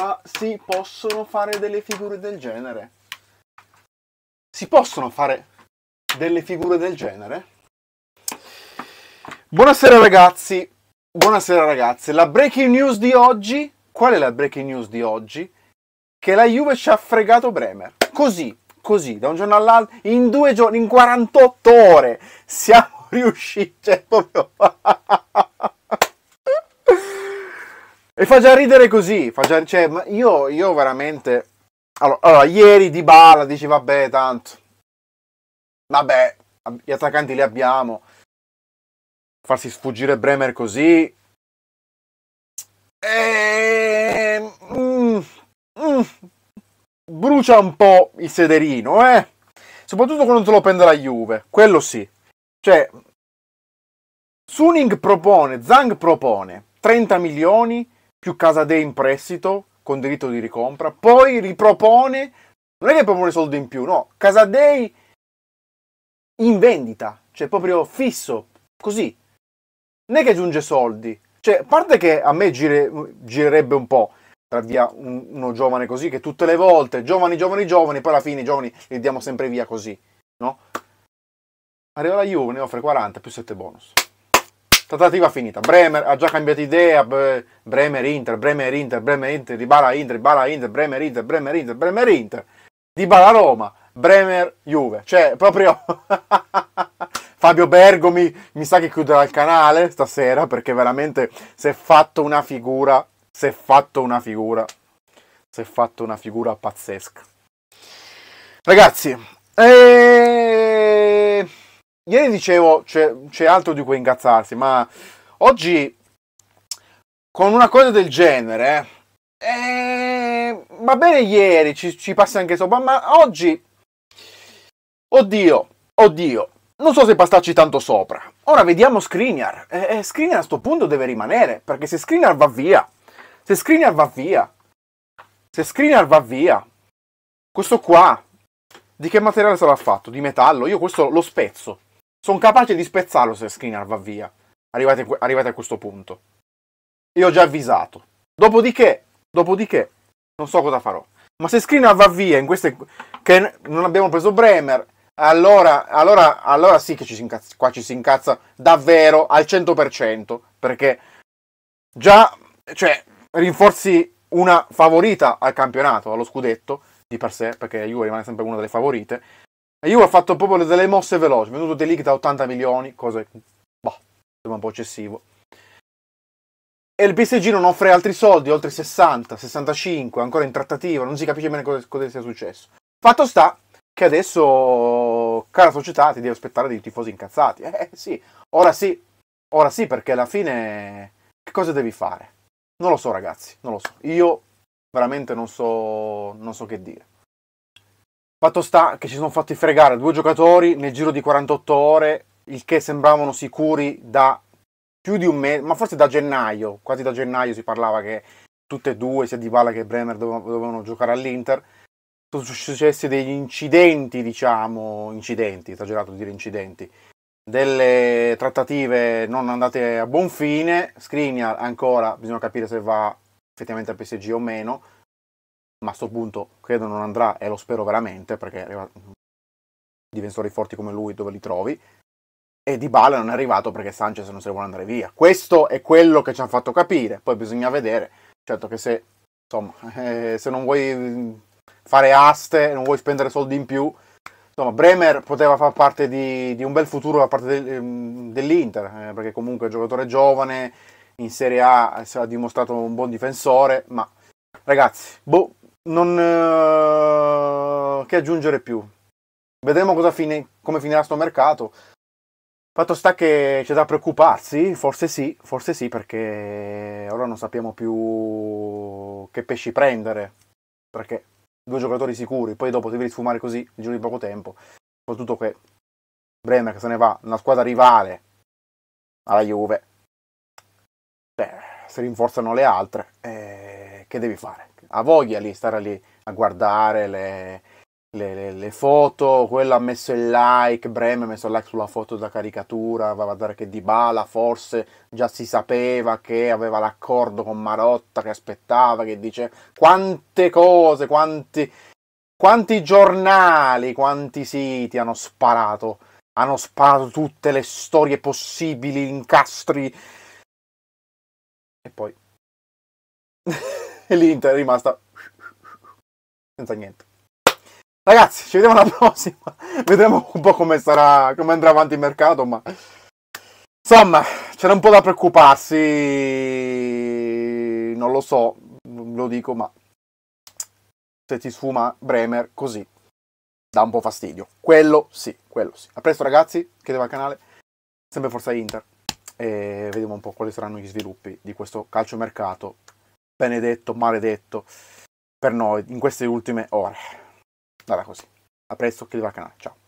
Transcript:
ma si possono fare delle figure del genere. Si possono fare delle figure del genere. Buonasera ragazzi, buonasera ragazze. La breaking news di oggi, qual è la breaking news di oggi? Che la Juve ci ha fregato Bremer. Così, così, da un giorno all'altro, in due giorni, in 48 ore, siamo riusciti, cioè, proprio... E fa già ridere così, fa già, cioè, io, io, veramente... Allora, allora, ieri Di Bala dici vabbè tanto, vabbè, gli attaccanti li abbiamo, farsi sfuggire Bremer così... E... Ehm, mm, mm, brucia un po' il sederino, eh? Soprattutto quando te lo prende la Juve, quello sì. Cioè, Suning propone, Zhang propone 30 milioni più casa dei in prestito con diritto di ricompra, poi ripropone, non è che propone soldi in più, no, casa dei in vendita, cioè proprio fisso, così. Non è che aggiunge soldi, cioè, a parte che a me gire, girerebbe un po' tra via un, uno giovane così, che tutte le volte, giovani, giovani, giovani, poi alla fine i giovani li diamo sempre via così, no? Arriva la Juve, ne offre 40 più 7 bonus. Trattativa finita. Bremer ha già cambiato idea. Bremer Inter, Bremer Inter, Bremer Inter, Dybala Inter, Dybala Inter, Bremer Inter, Bremer Inter, Bremer Inter. Dybala Roma, Bremer Juve. Cioè, proprio Fabio Bergomi mi sa che chiuderà il canale stasera perché veramente si è fatto una figura, si è fatto una figura, si è fatto una figura pazzesca. Ragazzi, e eh, Ieri dicevo c'è, c'è altro di cui incazzarsi, ma oggi con una cosa del genere, eh, va bene ieri, ci, ci passa anche sopra, ma oggi, oddio, oddio, non so se passarci tanto sopra. Ora vediamo Skriniar. E, e a sto punto deve rimanere, perché se Skriniar va via, se Skriniar va via, se Skriniar va via, questo qua, di che materiale sarà fatto? Di metallo? Io questo lo spezzo. Sono capace di spezzarlo se Skriniar va via, arrivati a, a questo punto. Io ho già avvisato. Dopodiché, dopodiché, non so cosa farò. Ma se Skriniar va via in queste... che non abbiamo preso Bremer, allora, allora, allora sì che ci si incazza, qua ci si incazza davvero al 100%, perché già, cioè, rinforzi una favorita al campionato, allo scudetto, di per sé, perché Juve rimane sempre una delle favorite, io ho fatto proprio delle mosse veloci, venuto De Ligt da 80 milioni, cosa che boh, sembra un po' eccessivo. E il PSG non offre altri soldi, oltre 60, 65, ancora in trattativa, non si capisce bene cosa, cosa sia successo. Fatto sta che adesso, cara società, ti devi aspettare dei tifosi incazzati. Eh sì, ora sì, ora sì, perché alla fine che cosa devi fare? Non lo so ragazzi, non lo so. Io veramente non so, non so che dire. Fatto sta che ci sono fatti fregare due giocatori nel giro di 48 ore, il che sembravano sicuri da più di un mese, ma forse da gennaio, quasi da gennaio si parlava che tutte e due, sia Di Dybala che Bremer, dovevano giocare all'Inter. Sono successi degli incidenti, diciamo, incidenti, esagerato di dire incidenti, delle trattative non andate a buon fine, Skriniar ancora, bisogna capire se va effettivamente al PSG o meno, ma a questo punto credo non andrà e lo spero veramente perché difensori forti come lui dove li trovi e Di Bale non è arrivato perché Sanchez non se ne vuole andare via questo è quello che ci hanno fatto capire poi bisogna vedere certo che se insomma eh, se non vuoi fare aste non vuoi spendere soldi in più insomma Bremer poteva far parte di, di un bel futuro da parte del, ehm, dell'Inter eh, perché comunque è un giocatore giovane in Serie A si è dimostrato un buon difensore ma ragazzi boh non, eh, che aggiungere più. Vedremo cosa fine, come finirà sto mercato. Fatto sta che c'è da preoccuparsi, forse sì, forse sì, perché ora non sappiamo più che pesci prendere, perché due giocatori sicuri, poi dopo devi sfumare così in giro di poco tempo, soprattutto che Bremer che se ne va, una squadra rivale alla Juve, beh, si rinforzano le altre, eh, che devi fare? ha voglia di stare lì a guardare le, le, le, le, foto, quello ha messo il like, Brem ha messo il like sulla foto da caricatura, va a guardare che Dybala forse già si sapeva che aveva l'accordo con Marotta, che aspettava, che dice quante cose, quanti, quanti giornali, quanti siti hanno sparato, hanno sparato tutte le storie possibili, incastri. E poi e l'Inter è rimasta senza niente. Ragazzi, ci vediamo alla prossima. Vedremo un po' come sarà, come andrà avanti il mercato, ma insomma, c'era un po' da preoccuparsi. Non lo so, lo dico, ma se ti sfuma Bremer così dà un po' fastidio. Quello sì, quello sì. A presto ragazzi, chiedeva al canale, sempre Forza Inter e vediamo un po' quali saranno gli sviluppi di questo calciomercato benedetto, maledetto per noi in queste ultime ore. Vada così. A presto, chi va canale. Ciao.